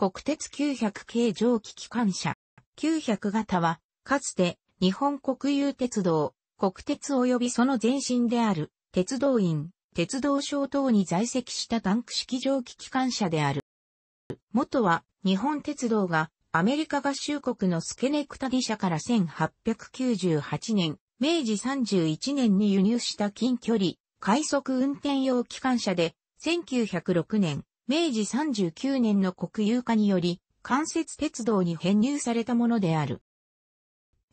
国鉄900系蒸気機関車。900型は、かつて、日本国有鉄道、国鉄及びその前身である、鉄道院、鉄道省等に在籍したタンク式蒸気機関車である。元は、日本鉄道が、アメリカ合衆国のスケネクタディ社から1898年、明治31年に輸入した近距離、快速運転用機関車で、1906年、明治39年の国有化により、関節鉄道に編入されたものである。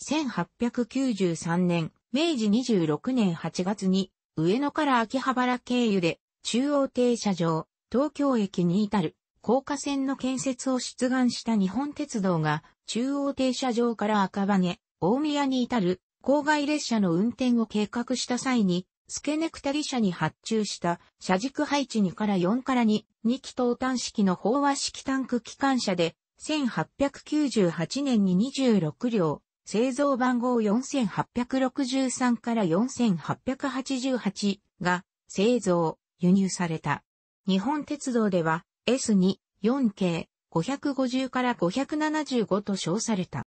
1893年、明治26年8月に、上野から秋葉原経由で、中央停車場、東京駅に至る、高架線の建設を出願した日本鉄道が、中央停車場から赤羽、大宮に至る、郊外列車の運転を計画した際に、スケネクタリ社に発注した車軸配置2から4から2、2気筒端式の飽和式タンク機関車で、1898年に26両、製造番号4863から4888が製造、輸入された。日本鉄道では S2、4系、550から575と称された。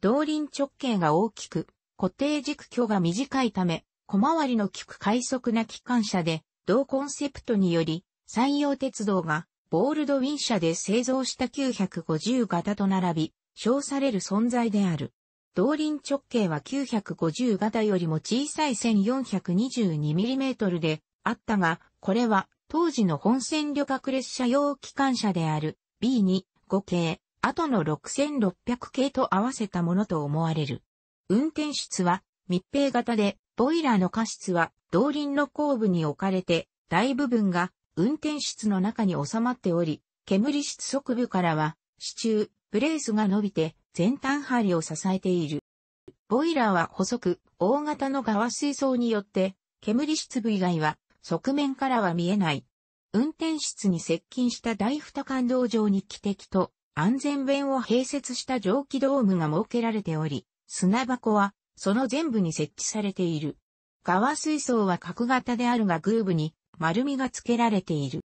動輪直径が大きく、固定軸距が短いため、小回りの利く快速な機関車で、同コンセプトにより、山陽鉄道が、ボールドウィン車で製造した950型と並び、称される存在である。動輪直径は950型よりも小さい 1422mm であったが、これは当時の本線旅客列車用機関車である B2、5系、後の6600系と合わせたものと思われる。運転室は密閉型でボイラーの過失は、動輪の後部に置かれて、大部分が運転室の中に収まっており、煙室側部からは、支柱、ブレースが伸びて、前端針を支えている。ボイラーは細く、大型の側水槽によって、煙室部以外は、側面からは見えない。運転室に接近した大二感道上に汽笛と安全弁を併設した蒸気ドームが設けられており、砂箱はその全部に設置されている。側水槽は角型であるがグーブに丸みが付けられている。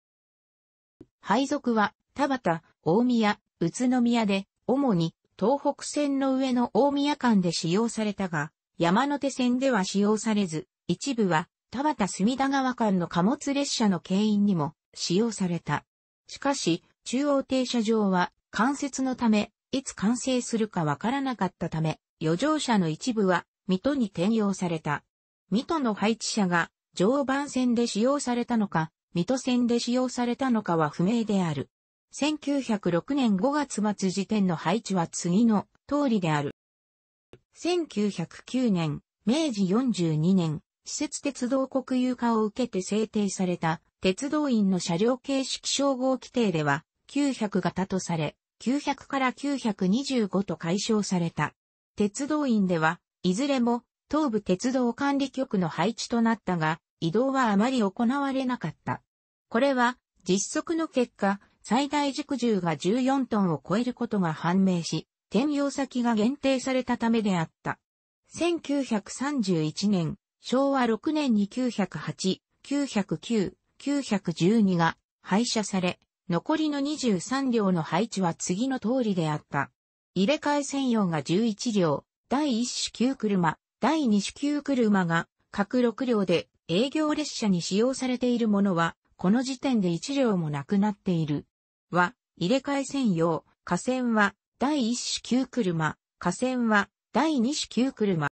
配属は田端、大宮、宇都宮で、主に東北線の上の大宮間で使用されたが、山手線では使用されず、一部は田端隅田川間の貨物列車の牽引にも使用された。しかし、中央停車場は関節のため、いつ完成するかわからなかったため、余剰車の一部は、水戸に転用された。水戸の配置車が、常磐線で使用されたのか、水戸線で使用されたのかは不明である。1906年5月末時点の配置は次の通りである。1909年、明治42年、施設鉄道国有化を受けて制定された鉄道員の車両形式称号規定では900型とされ、900から925と解消された。鉄道院では、いずれも東部鉄道管理局の配置となったが、移動はあまり行われなかった。これは、実測の結果、最大軸重が14トンを超えることが判明し、転用先が限定されたためであった。1931年、昭和6年に908、909、912が廃車され、残りの23両の配置は次の通りであった。入れ替え専用が11両、第1種級車、第2種級車が各6両で営業列車に使用されているものは、この時点で1両もなくなっている。は、入れ替え専用、河川は第1種級車、河川は第2種級車。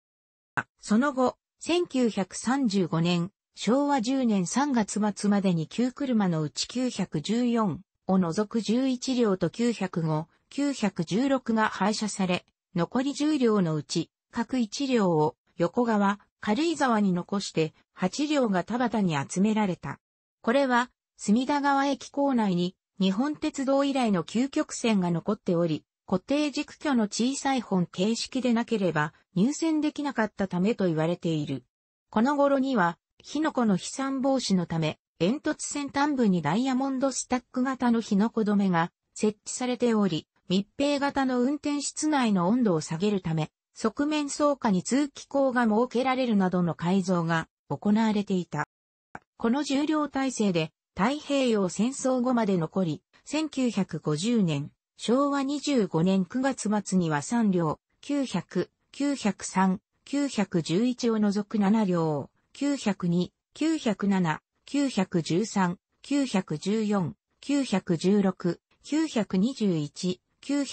その後、1935年、昭和10年3月末までに9車のうち914を除く11両と905、916が廃車され、残り10両のうち、各1両を横川、軽井沢に残して8両が田畑に集められた。これは、隅田川駅構内に日本鉄道以来の究極線が残っており、固定軸距の小さい本形式でなければ入線できなかったためと言われている。この頃には、火の粉の飛散防止のため、煙突先端部にダイヤモンドスタック型の火の粉止めが設置されており、密閉型の運転室内の温度を下げるため、側面倉下に通気口が設けられるなどの改造が行われていた。この重量体制で太平洋戦争後まで残り、1950年、昭和25年9月末には3両、900、903、911を除く7両、902、907、913、914、916、921、923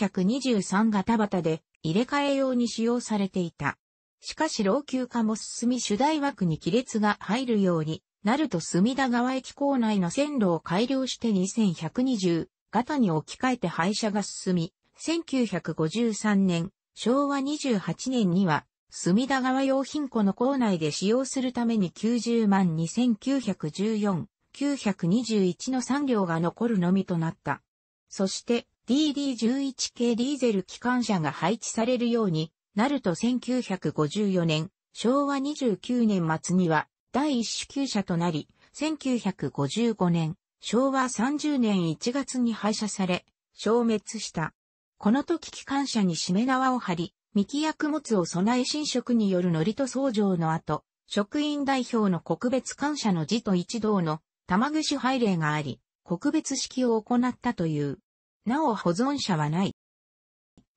型旗で入れ替え用に使用されていた。しかし老朽化も進み主題枠に亀裂が入るようになると隅田川駅構内の線路を改良して2120型に置き換えて廃車が進み、1953年、昭和28年には、隅田川用品庫の構内で使用するために90万2914、921の産業が残るのみとなった。そして、DD11 系ディーゼル機関車が配置されるようになると1954年、昭和29年末には第一種級車となり、1955年、昭和30年1月に廃車され、消滅した。この時機関車に締め縄を張り、未規約物を備え侵食による乗りと創乗の後、職員代表の国別感謝の字と一同の玉串拝礼があり、国別式を行ったという。なお保存者はない。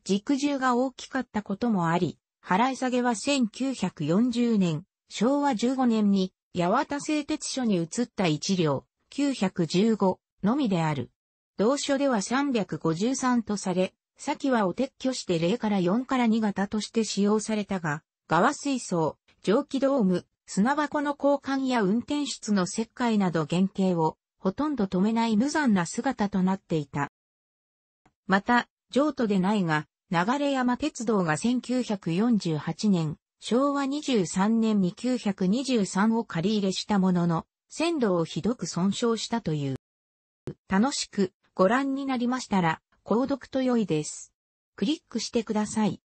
軸重が大きかったこともあり、払い下げは1940年、昭和15年に、八幡製鉄所に移った一両、915のみである。同所では353とされ、先はを撤去して0から4から2型として使用されたが、側水槽、蒸気ドーム、砂箱の交換や運転室の石灰など原型を、ほとんど止めない無残な姿となっていた。また、譲渡でないが、流山鉄道が1948年、昭和23年に923を借り入れしたものの、線路をひどく損傷したという。楽しくご覧になりましたら、購読と良いです。クリックしてください。